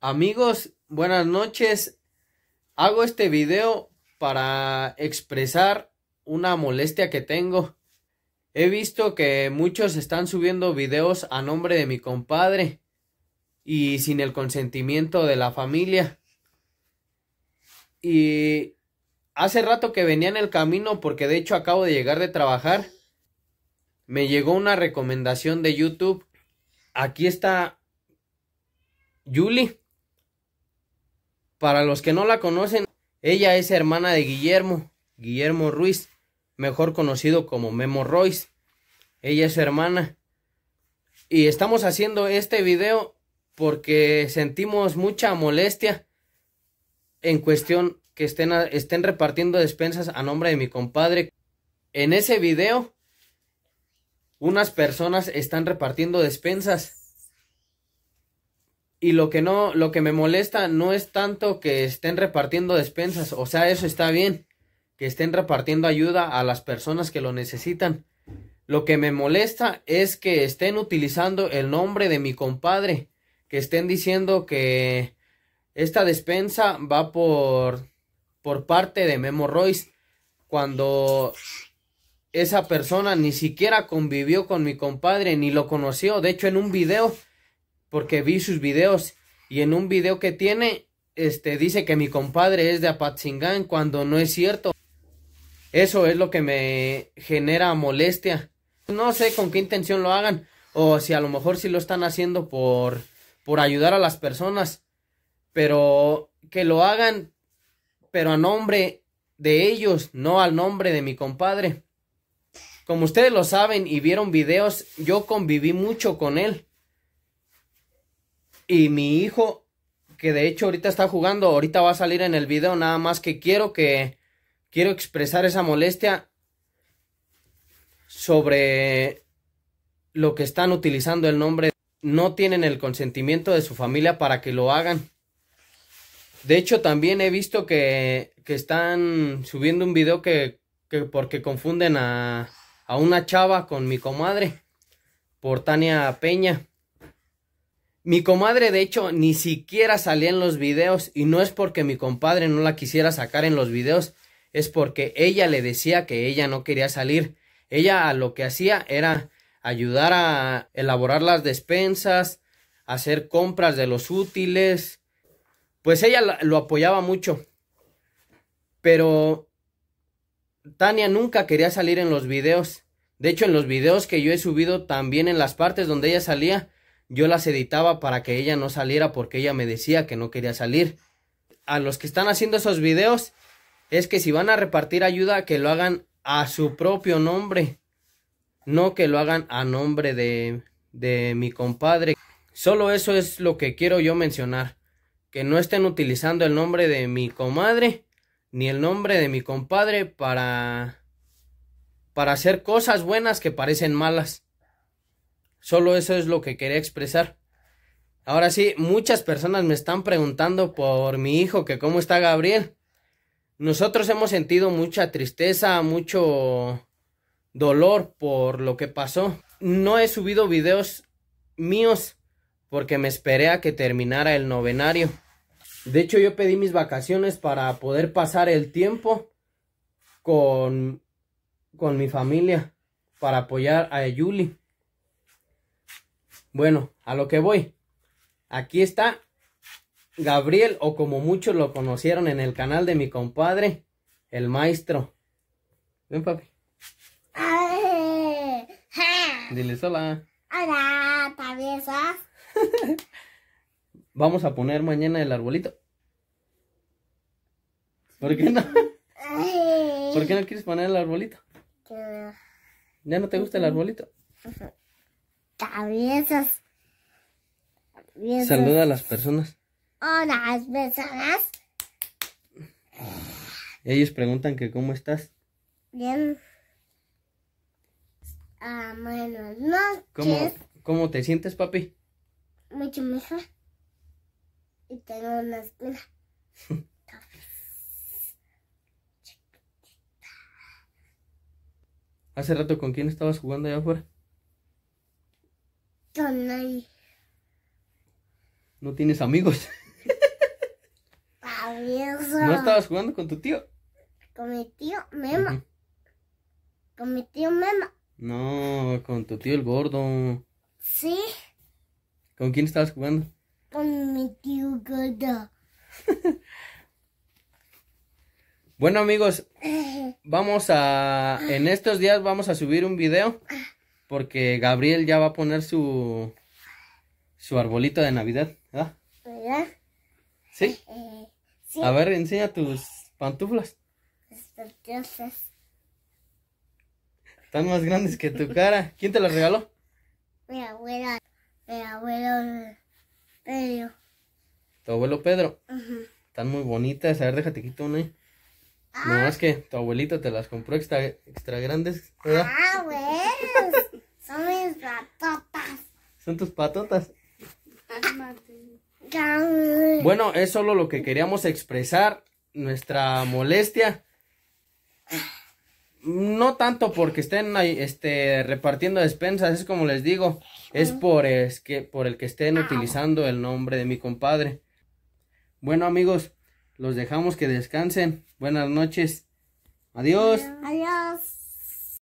Amigos, buenas noches. Hago este video para expresar una molestia que tengo. He visto que muchos están subiendo videos a nombre de mi compadre y sin el consentimiento de la familia. Y hace rato que venía en el camino porque de hecho acabo de llegar de trabajar. Me llegó una recomendación de YouTube. Aquí está Julie para los que no la conocen, ella es hermana de Guillermo, Guillermo Ruiz, mejor conocido como Memo Royce. Ella es su hermana. Y estamos haciendo este video porque sentimos mucha molestia en cuestión que estén, estén repartiendo despensas a nombre de mi compadre. En ese video, unas personas están repartiendo despensas y lo que no, lo que me molesta no es tanto que estén repartiendo despensas, o sea, eso está bien, que estén repartiendo ayuda a las personas que lo necesitan. Lo que me molesta es que estén utilizando el nombre de mi compadre, que estén diciendo que esta despensa va por por parte de Memo Royce cuando esa persona ni siquiera convivió con mi compadre ni lo conoció, de hecho en un video porque vi sus videos y en un video que tiene, este, dice que mi compadre es de apachingán cuando no es cierto. Eso es lo que me genera molestia. No sé con qué intención lo hagan o si a lo mejor sí lo están haciendo por, por ayudar a las personas, pero que lo hagan, pero a nombre de ellos, no al nombre de mi compadre. Como ustedes lo saben y vieron videos, yo conviví mucho con él. Y mi hijo, que de hecho ahorita está jugando, ahorita va a salir en el video, nada más que quiero que quiero expresar esa molestia sobre lo que están utilizando el nombre. No tienen el consentimiento de su familia para que lo hagan. De hecho, también he visto que, están subiendo un video que, porque confunden a, a una chava con mi comadre por Tania Peña. Mi comadre, de hecho, ni siquiera salía en los videos y no es porque mi compadre no la quisiera sacar en los videos, es porque ella le decía que ella no quería salir. Ella lo que hacía era ayudar a elaborar las despensas, hacer compras de los útiles. Pues ella lo apoyaba mucho. Pero Tania nunca quería salir en los videos. De hecho, en los videos que yo he subido también en las partes donde ella salía, yo las editaba para que ella no saliera porque ella me decía que no quería salir. A los que están haciendo esos videos es que si van a repartir ayuda que lo hagan a su propio nombre, no que lo hagan a nombre de, de mi compadre. Solo eso es lo que quiero yo mencionar, que no estén utilizando el nombre de mi comadre ni el nombre de mi compadre para para hacer cosas buenas que parecen malas. Solo eso es lo que quería expresar. Ahora sí, muchas personas me están preguntando por mi hijo, que cómo está Gabriel. Nosotros hemos sentido mucha tristeza, mucho dolor por lo que pasó. No he subido videos míos porque me esperé a que terminara el novenario. De hecho, yo pedí mis vacaciones para poder pasar el tiempo con, con mi familia, para apoyar a Yuli. Bueno, a lo que voy. Aquí está Gabriel, o como muchos lo conocieron en el canal de mi compadre, el maestro. Ven, papi. Dile hola. Hola, traviesa. Vamos a poner mañana el arbolito. ¿Por qué no? ¿Por qué no quieres poner el arbolito? ¿Ya no te gusta el arbolito? traviesas. Saluda a las personas. Hola, las personas. Ellos preguntan que cómo estás. Bien. Ah, buenas noches. ¿Cómo, te sientes, papi? Mucho mejor. Y tengo una espina. ¿Hace rato con quién estabas jugando allá afuera? ¿No tienes amigos? ¿No estabas jugando con tu tío? Con mi tío Mema. Con mi tío Mema. No, con tu tío el gordo. Sí. ¿Con quién estabas jugando? Con mi tío gordo. bueno amigos, vamos a... En estos días vamos a subir un video porque Gabriel ya va a poner su, su arbolito de Navidad, ¿verdad? ¿Verdad? ¿Sí? Eh, a ver, enseña tus pantuflas. Están más grandes que tu cara. ¿Quién te las regaló? Mi abuela. Mi abuelo Pedro. ¿Tu abuelo Pedro? Están muy bonitas. A ver, déjate quito una ahí. Ah. No, es que tu abuelito te las compró extra, extra grandes, ¿verdad? Ah, güey. Son mis patotas. Son tus patotas. Bueno, es solo lo que queríamos expresar, nuestra molestia. No tanto porque estén este, repartiendo despensas, es como les digo, es por, es que, por el que estén ah. utilizando el nombre de mi compadre. Bueno amigos, los dejamos que descansen. Buenas noches. Adiós. Adiós.